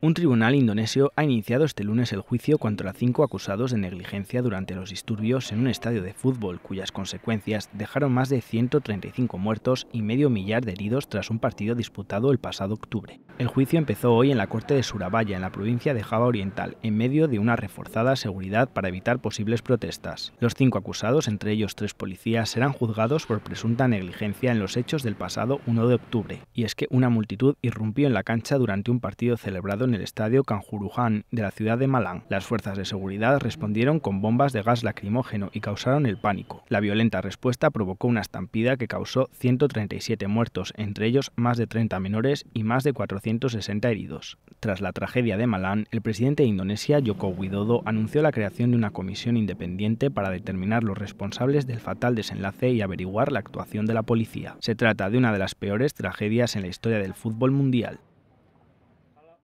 Un tribunal indonesio ha iniciado este lunes el juicio contra cinco acusados de negligencia durante los disturbios en un estadio de fútbol cuyas consecuencias dejaron más de 135 muertos y medio millar de heridos tras un partido disputado el pasado octubre. El juicio empezó hoy en la corte de Surabaya, en la provincia de Java Oriental, en medio de una reforzada seguridad para evitar posibles protestas. Los cinco acusados, entre ellos tres policías, serán juzgados por presunta negligencia en los hechos del pasado 1 de octubre. Y es que una multitud irrumpió en la cancha durante un partido celebrado en el estadio Kanjuruhan de la ciudad de Malán. Las fuerzas de seguridad respondieron con bombas de gas lacrimógeno y causaron el pánico. La violenta respuesta provocó una estampida que causó 137 muertos, entre ellos más de 30 menores y más de 400 160 heridos. Tras la tragedia de Malán, el presidente de Indonesia, Joko Widodo, anunció la creación de una comisión independiente para determinar los responsables del fatal desenlace y averiguar la actuación de la policía. Se trata de una de las peores tragedias en la historia del fútbol mundial.